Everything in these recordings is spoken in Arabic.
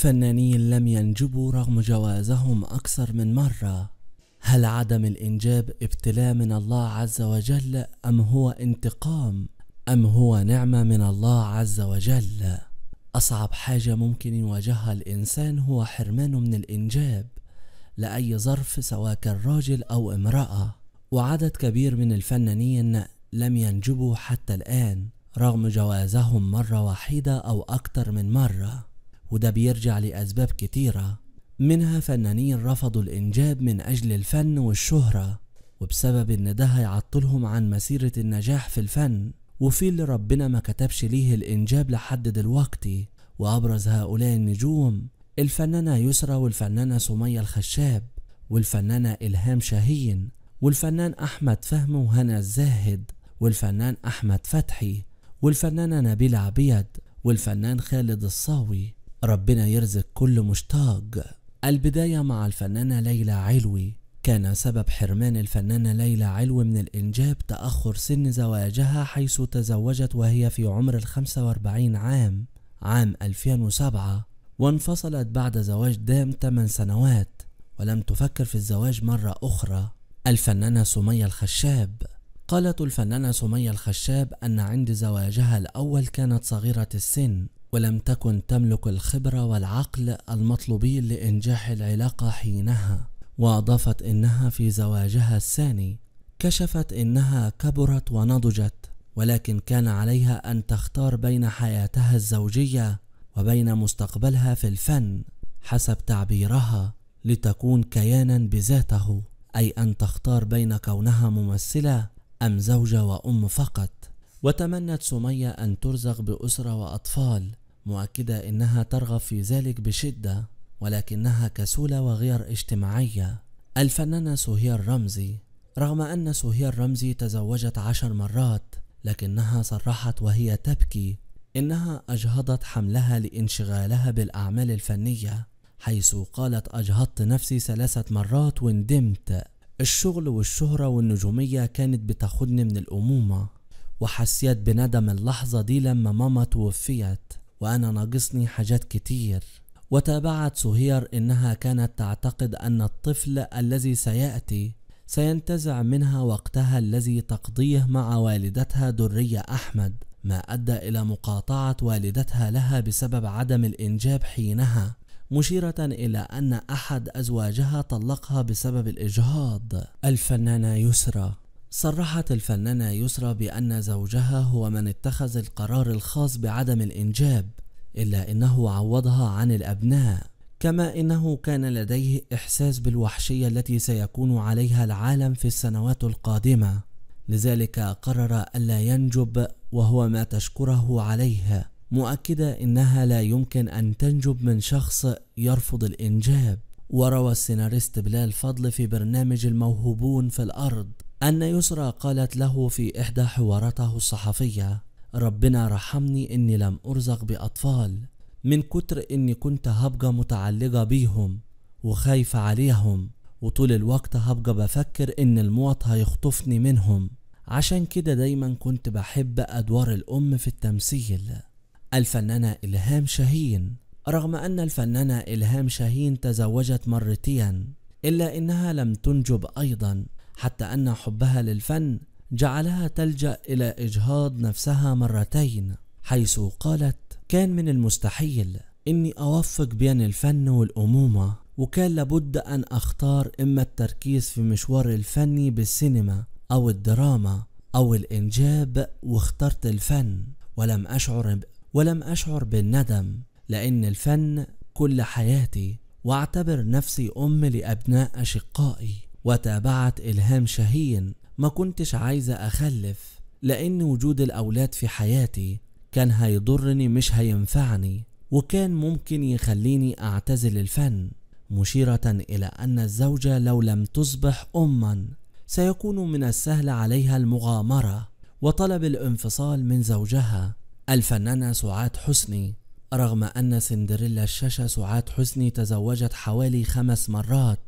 فنانين لم ينجبوا رغم جوازهم أكثر من مرة هل عدم الإنجاب ابتلاء من الله عز وجل أم هو انتقام أم هو نعمة من الله عز وجل أصعب حاجة ممكن يواجهها الإنسان هو حرمانه من الإنجاب لأي ظرف سواء كان راجل أو امرأة وعدد كبير من الفنانين لم ينجبوا حتى الآن رغم جوازهم مرة واحدة أو أكثر من مرة وده بيرجع لأسباب كتيرة منها فنانين رفضوا الإنجاب من أجل الفن والشهرة وبسبب إن ده هيعطلهم عن مسيرة النجاح في الفن وفي اللي ربنا ما كتبش ليه الإنجاب لحد دلوقتي وأبرز هؤلاء النجوم الفنانة يسرى والفنانة سمية الخشاب والفنانة إلهام شاهين والفنان أحمد فهم وهنا الزاهد والفنان أحمد فتحي والفنانة نبيلة عبيد والفنان خالد الصاوي ربنا يرزق كل مشتاق البداية مع الفنانة ليلى علوي كان سبب حرمان الفنانة ليلى علوي من الإنجاب تأخر سن زواجها حيث تزوجت وهي في عمر الخمسة واربعين عام عام 2007 وانفصلت بعد زواج دام 8 سنوات ولم تفكر في الزواج مرة أخرى الفنانة سمية الخشاب قالت الفنانة سمية الخشاب أن عند زواجها الأول كانت صغيرة السن ولم تكن تملك الخبرة والعقل المطلوبين لإنجاح العلاقة حينها وأضافت إنها في زواجها الثاني كشفت إنها كبرت ونضجت ولكن كان عليها أن تختار بين حياتها الزوجية وبين مستقبلها في الفن حسب تعبيرها لتكون كيانا بذاته أي أن تختار بين كونها ممثلة أم زوجة وأم فقط وتمنت سمية أن ترزق بأسرة وأطفال مؤكدة إنها ترغب في ذلك بشدة ولكنها كسولة وغير اجتماعية الفنانة سهير رمزي رغم أن سهير رمزي تزوجت عشر مرات لكنها صرحت وهي تبكي إنها أجهضت حملها لانشغالها بالأعمال الفنية حيث قالت أجهضت نفسي ثلاثة مرات وندمت الشغل والشهرة والنجومية كانت بتاخدني من الأمومة وحسيت بندم اللحظة دي لما ماما توفيت وأنا ناقصني حاجات كتير وتابعت سهير إنها كانت تعتقد أن الطفل الذي سيأتي سينتزع منها وقتها الذي تقضيه مع والدتها درية أحمد ما أدى إلى مقاطعة والدتها لها بسبب عدم الإنجاب حينها مشيرة إلى أن أحد أزواجها طلقها بسبب الإجهاض الفنانة يسرى صرحت الفنانة يسرى بأن زوجها هو من اتخذ القرار الخاص بعدم الإنجاب إلا أنه عوضها عن الأبناء كما إنه كان لديه إحساس بالوحشية التي سيكون عليها العالم في السنوات القادمة لذلك قرر ألا ينجب وهو ما تشكره عليه مؤكدة إنها لا يمكن أن تنجب من شخص يرفض الإنجاب وروى السيناريست بلال فضل في برنامج الموهوبون في الأرض أن يسرى قالت له في إحدى حواراته الصحفية ربنا رحمني إني لم أرزق بأطفال من كتر إني كنت هبقى متعلقة بيهم وخايفة عليهم وطول الوقت هبقى بفكر إن الموت هيخطفني منهم عشان كده دايما كنت بحب أدوار الأم في التمثيل الفنانة إلهام شاهين رغم أن الفنانة إلهام شاهين تزوجت مرتين إلا أنها لم تنجب أيضا حتى أن حبها للفن جعلها تلجأ إلى إجهاض نفسها مرتين حيث قالت كان من المستحيل إني أوفق بين الفن والأمومة وكان لابد أن أختار إما التركيز في مشوار الفني بالسينما أو الدراما أو الإنجاب واخترت الفن ولم أشعر ب... ولم أشعر بالندم لأن الفن كل حياتي وأعتبر نفسي أم لأبناء أشقائي وتابعت إلهام شاهين ما كنتش عايزة أخلف لأن وجود الأولاد في حياتي كان هيضرني مش هينفعني وكان ممكن يخليني أعتزل الفن مشيرة إلى أن الزوجة لو لم تصبح أما سيكون من السهل عليها المغامرة وطلب الانفصال من زوجها الفنانة سعاد حسني رغم أن سندريلا الشاشة سعاد حسني تزوجت حوالي خمس مرات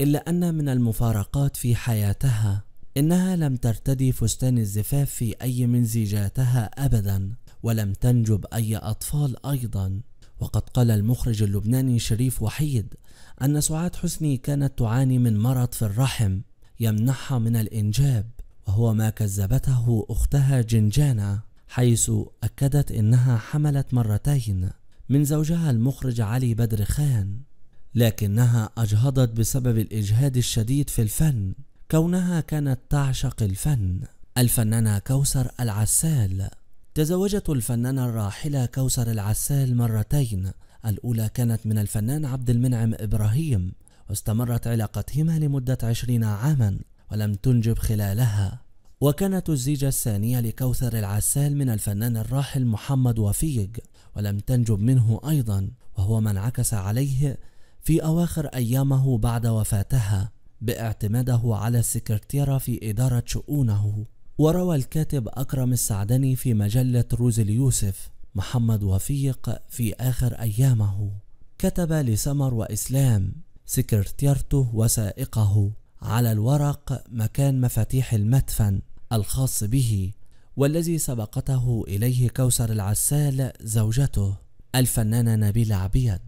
إلا أن من المفارقات في حياتها إنها لم ترتدي فستان الزفاف في أي من زيجاتها أبدا ولم تنجب أي أطفال أيضا وقد قال المخرج اللبناني شريف وحيد أن سعاد حسني كانت تعاني من مرض في الرحم يمنحها من الإنجاب وهو ما كذبته أختها جنجانة حيث أكدت أنها حملت مرتين من زوجها المخرج علي بدر خان لكنها أجهضت بسبب الإجهاد الشديد في الفن كونها كانت تعشق الفن الفنانة كوثر العسال تزوجت الفنانة الراحلة كوثر العسال مرتين الأولى كانت من الفنان عبد المنعم إبراهيم واستمرت علاقتهما لمدة عشرين عاما ولم تنجب خلالها وكانت الزيجة الثانية لكوثر العسال من الفنان الراحل محمد وفيق ولم تنجب منه أيضا وهو ما انعكس عليه في أواخر أيامه بعد وفاتها باعتماده على السكرتيرة في إدارة شؤونه وروى الكاتب أكرم السعدني في مجلة روز اليوسف محمد وفيق في آخر أيامه كتب لسمر وإسلام سكرتيرته وسائقه على الورق مكان مفاتيح المدفن الخاص به والذي سبقته إليه كوثر العسال زوجته الفنانة نبيلة عبيد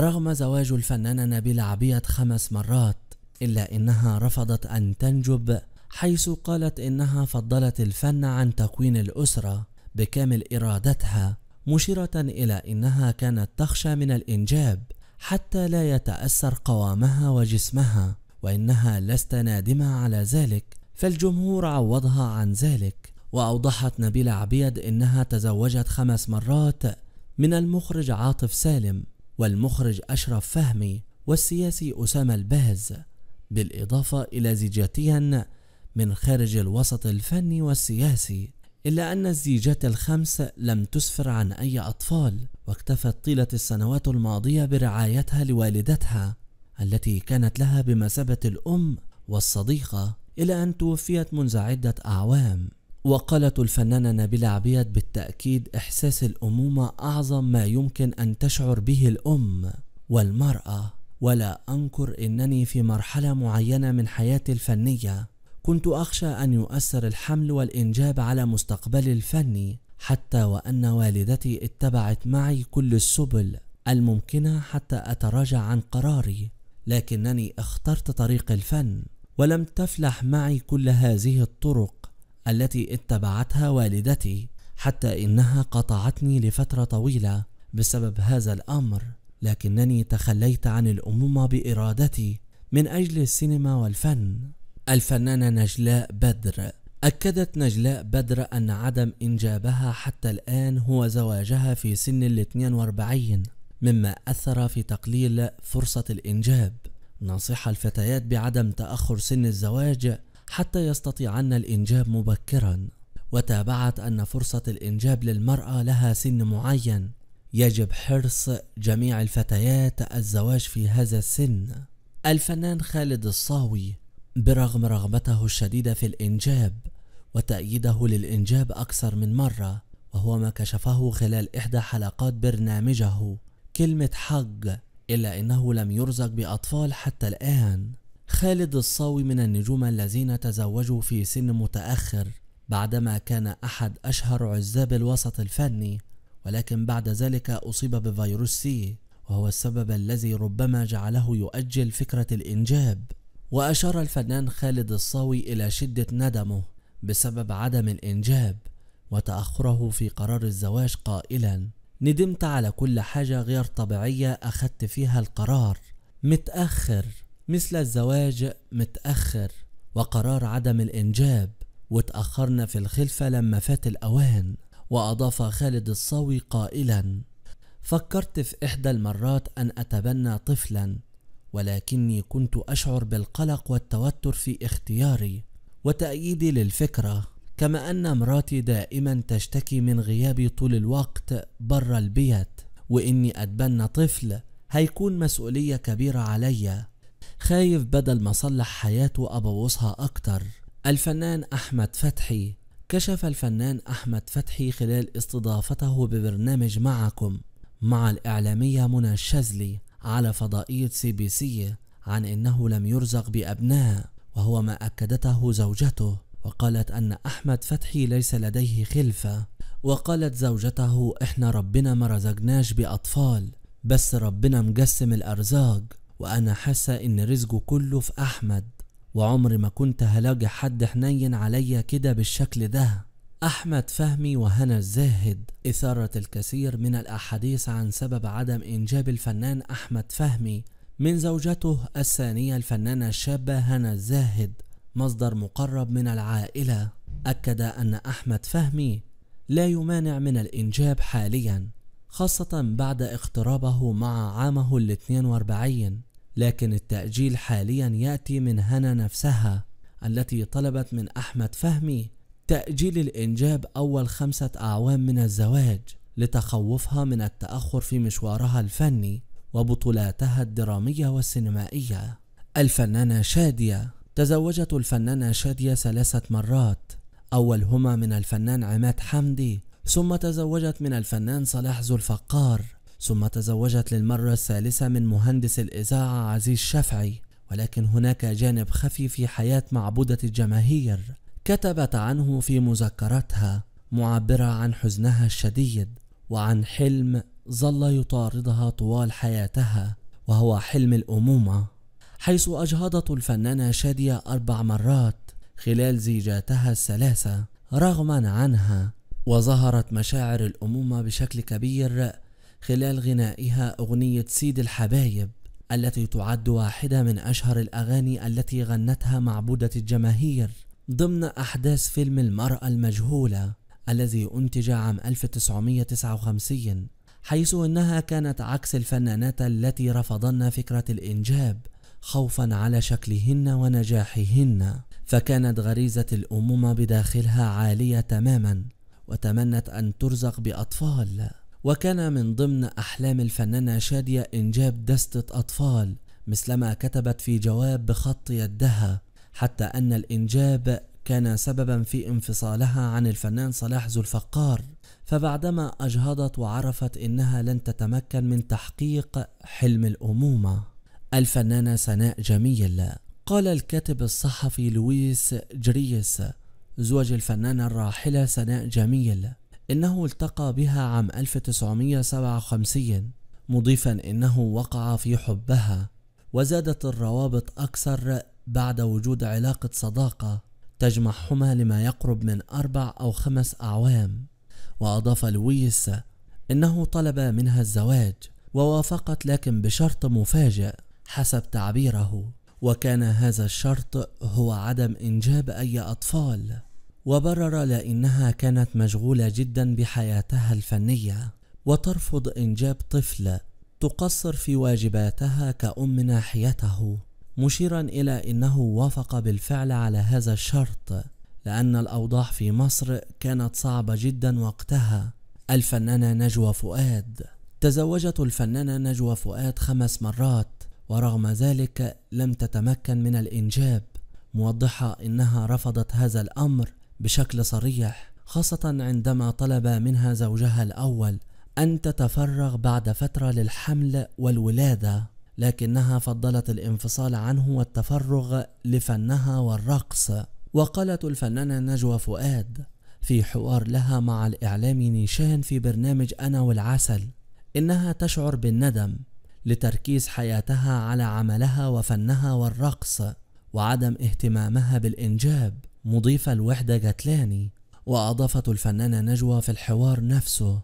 رغم زواج الفنانة نبيلة عبيد خمس مرات إلا إنها رفضت أن تنجب حيث قالت إنها فضلت الفن عن تكوين الأسرة بكامل إرادتها مشيرة إلى إنها كانت تخشى من الإنجاب حتى لا يتأثر قوامها وجسمها وإنها لست نادمة على ذلك فالجمهور عوضها عن ذلك وأوضحت نبيلة عبيد إنها تزوجت خمس مرات من المخرج عاطف سالم والمخرج أشرف فهمي والسياسي أسامة الباز بالإضافة إلى زيجاتيا من خارج الوسط الفني والسياسي إلا أن الزيجات الخمس لم تسفر عن أي أطفال واكتفت طيلة السنوات الماضية برعايتها لوالدتها التي كانت لها بمثابة الأم والصديقة إلى أن توفيت منذ عدة أعوام وقالت الفنانة نبيلة عبيد بالتأكيد إحساس الأمومة أعظم ما يمكن أن تشعر به الأم والمرأة ولا أنكر أنني في مرحلة معينة من حياتي الفنية كنت أخشى أن يؤثر الحمل والإنجاب على مستقبلي الفني حتى وأن والدتي اتبعت معي كل السبل الممكنة حتى أتراجع عن قراري لكنني اخترت طريق الفن ولم تفلح معي كل هذه الطرق التي اتبعتها والدتي حتى انها قطعتني لفتره طويله بسبب هذا الامر لكنني تخليت عن الامومه بارادتي من اجل السينما والفن الفنانه نجلاء بدر أكدت نجلاء بدر أن عدم إنجابها حتى الآن هو زواجها في سن ال 42 مما أثر في تقليل فرصة الإنجاب نصح الفتيات بعدم تأخر سن الزواج حتى يستطيعن الإنجاب مبكرا وتابعت أن فرصة الإنجاب للمرأة لها سن معين يجب حرص جميع الفتيات الزواج في هذا السن الفنان خالد الصاوي برغم رغبته الشديدة في الإنجاب وتأييده للإنجاب أكثر من مرة وهو ما كشفه خلال إحدى حلقات برنامجه كلمة حق إلا أنه لم يرزق بأطفال حتى الآن خالد الصاوي من النجوم الذين تزوجوا في سن متأخر بعدما كان أحد أشهر عزاب الوسط الفني ولكن بعد ذلك أصيب بفيروس سي وهو السبب الذي ربما جعله يؤجل فكرة الإنجاب وأشار الفنان خالد الصاوي إلى شدة ندمه بسبب عدم الإنجاب وتأخره في قرار الزواج قائلا ندمت على كل حاجة غير طبيعية أخذت فيها القرار متأخر مثل الزواج متأخر وقرار عدم الإنجاب وتأخرنا في الخلفة لما فات الأوان وأضاف خالد الصاوي قائلا فكرت في إحدى المرات أن أتبنى طفلا ولكني كنت أشعر بالقلق والتوتر في اختياري وتأييدي للفكرة كما أن مراتي دائما تشتكي من غيابي طول الوقت برا البيت وإني أتبنى طفل هيكون مسؤولية كبيرة عليا خايف بدل ما صلح حياته أبوظها أكتر الفنان أحمد فتحي كشف الفنان أحمد فتحي خلال استضافته ببرنامج معكم مع الإعلامية منى الشاذلي على فضائية سي بي سي عن أنه لم يرزق بأبناء وهو ما أكدته زوجته وقالت أن أحمد فتحي ليس لديه خلفة وقالت زوجته إحنا ربنا ما رزقناش بأطفال بس ربنا مجسم الأرزاق وأنا حاسة إن رزقه كله في أحمد وعمري ما كنت هلاقي حد حنين عليا كده بالشكل ده أحمد فهمي وهنا الزاهد إثارة الكثير من الأحاديث عن سبب عدم إنجاب الفنان أحمد فهمي من زوجته الثانية الفنانة الشابة هنا الزاهد مصدر مقرب من العائلة أكد أن أحمد فهمي لا يمانع من الإنجاب حاليا خاصة بعد اقترابه مع عامه ال 42 لكن التأجيل حاليا يأتي من هنا نفسها التي طلبت من أحمد فهمي تأجيل الإنجاب أول خمسة أعوام من الزواج لتخوفها من التأخر في مشوارها الفني وبطولاتها الدرامية والسينمائية الفنانة شادية تزوجت الفنانة شادية ثلاثة مرات أولهما من الفنان عماد حمدي ثم تزوجت من الفنان صلاح ذو الفقار ثم تزوجت للمرة الثالثة من مهندس الإذاعة عزيز شفعي ولكن هناك جانب خفي في حياة معبودة الجماهير كتبت عنه في مذكراتها معبرة عن حزنها الشديد وعن حلم ظل يطاردها طوال حياتها وهو حلم الأمومة حيث أجهضت الفنانة شادية أربع مرات خلال زيجاتها الثلاثة رغما عنها وظهرت مشاعر الأمومة بشكل كبير خلال غنائها أغنية سيد الحبايب التي تعد واحدة من أشهر الأغاني التي غنتها معبودة الجماهير ضمن أحداث فيلم المرأة المجهولة الذي أنتج عام 1959 حيث أنها كانت عكس الفنانات التي رفضن فكرة الإنجاب خوفا على شكلهن ونجاحهن فكانت غريزة الأمومة بداخلها عالية تماما وتمنت أن ترزق بأطفال وكان من ضمن أحلام الفنانة شادية إنجاب دستة أطفال مثلما كتبت في جواب بخط يدها حتى أن الإنجاب كان سببا في انفصالها عن الفنان صلاح ذو الفقار فبعدما أجهضت وعرفت إنها لن تتمكن من تحقيق حلم الأمومة الفنانة سناء جميل قال الكاتب الصحفي لويس جريس زوج الفنانة الراحلة سناء جميل إنه التقى بها عام 1957 مضيفا إنه وقع في حبها وزادت الروابط أكثر بعد وجود علاقة صداقة تجمعهما لما يقرب من أربع أو خمس أعوام وأضاف لويس إنه طلب منها الزواج ووافقت لكن بشرط مفاجئ حسب تعبيره وكان هذا الشرط هو عدم إنجاب أي أطفال وبرر لأنها كانت مشغولة جدا بحياتها الفنية وترفض إنجاب طفل تقصر في واجباتها كأم ناحيته مشيرا إلى أنه وافق بالفعل على هذا الشرط لأن الأوضاع في مصر كانت صعبة جدا وقتها الفنانة نجوى فؤاد تزوجت الفنانة نجوى فؤاد خمس مرات ورغم ذلك لم تتمكن من الإنجاب موضحة إنها رفضت هذا الأمر بشكل صريح خاصة عندما طلب منها زوجها الأول أن تتفرغ بعد فترة للحمل والولادة لكنها فضلت الانفصال عنه والتفرغ لفنها والرقص وقالت الفنانة نجوى فؤاد في حوار لها مع الإعلام نيشان في برنامج أنا والعسل إنها تشعر بالندم لتركيز حياتها على عملها وفنها والرقص وعدم اهتمامها بالإنجاب مضيفة الوحدة جاتلاني وأضافت الفنانة نجوى في الحوار نفسه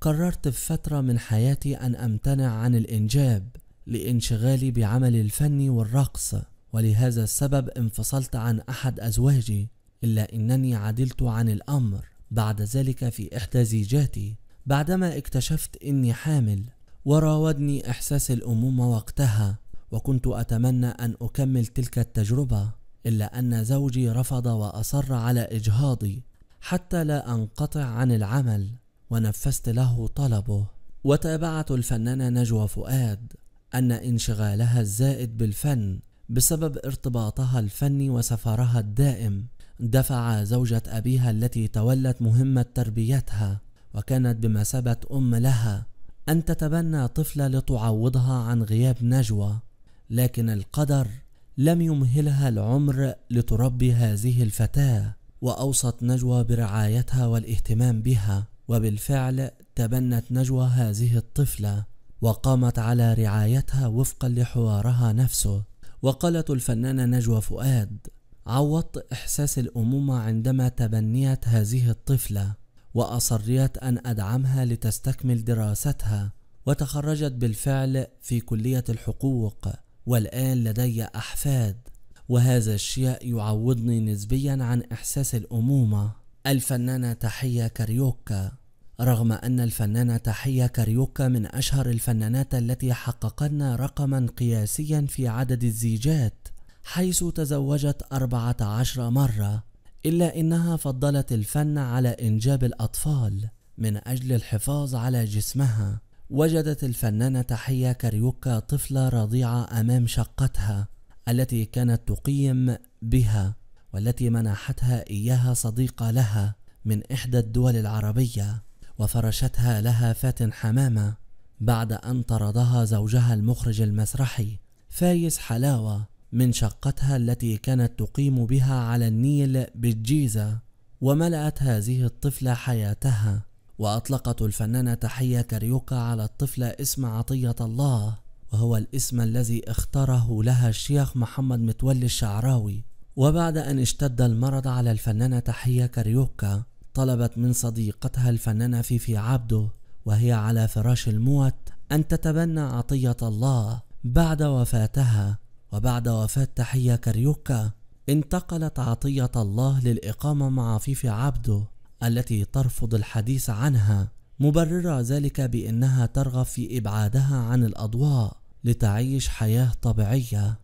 قررت في فترة من حياتي أن أمتنع عن الإنجاب لانشغالي بعمل الفني والرقص ولهذا السبب انفصلت عن أحد أزواجي إلا أنني عدلت عن الأمر بعد ذلك في إحدى زيجاتي بعدما اكتشفت إني حامل وراودني إحساس الأمومة وقتها وكنت أتمنى أن أكمل تلك التجربة إلا أن زوجي رفض وأصر على إجهاضي حتى لا أنقطع عن العمل ونفذت له طلبه وتابعت الفنانة نجوى فؤاد أن انشغالها الزائد بالفن بسبب ارتباطها الفني وسفرها الدائم دفع زوجة أبيها التي تولت مهمة تربيتها وكانت بمثابة أم لها أن تتبنى طفلة لتعوضها عن غياب نجوى لكن القدر لم يمهلها العمر لتربي هذه الفتاة وأوصت نجوى برعايتها والاهتمام بها وبالفعل تبنت نجوى هذه الطفلة وقامت على رعايتها وفقا لحوارها نفسه وقالت الفنانة نجوى فؤاد عوضت إحساس الأمومة عندما تبنيت هذه الطفلة وأصريت أن أدعمها لتستكمل دراستها وتخرجت بالفعل في كلية الحقوق والآن لدي أحفاد وهذا الشيء يعوضني نسبيا عن إحساس الأمومة الفنانة تحية كاريوكا رغم أن الفنانة تحية كاريوكا من أشهر الفنانات التي حققتنا رقما قياسيا في عدد الزيجات حيث تزوجت 14 مرة إلا إنها فضلت الفن على إنجاب الأطفال من أجل الحفاظ على جسمها وجدت الفنانة تحيه كاريوكا طفلة رضيعة أمام شقتها التي كانت تقيم بها والتي منحتها إياها صديقة لها من إحدى الدول العربية وفرشتها لها فاتن حمامة بعد أن طردها زوجها المخرج المسرحي فايز حلاوة من شقتها التي كانت تقيم بها على النيل بالجيزة وملأت هذه الطفلة حياتها وأطلقت الفنانة تحية كاريوكا على الطفلة اسم عطية الله وهو الاسم الذي اختاره لها الشيخ محمد متولي الشعراوي وبعد أن اشتد المرض على الفنانة تحية كاريوكا طلبت من صديقتها الفنانة فيفي عبده وهي على فراش الموت أن تتبنى عطية الله بعد وفاتها وبعد وفاة تحية كاريوكا انتقلت عطية الله للإقامة مع فيفي عبده التي ترفض الحديث عنها مبررة ذلك بأنها ترغب في إبعادها عن الأضواء لتعيش حياة طبيعية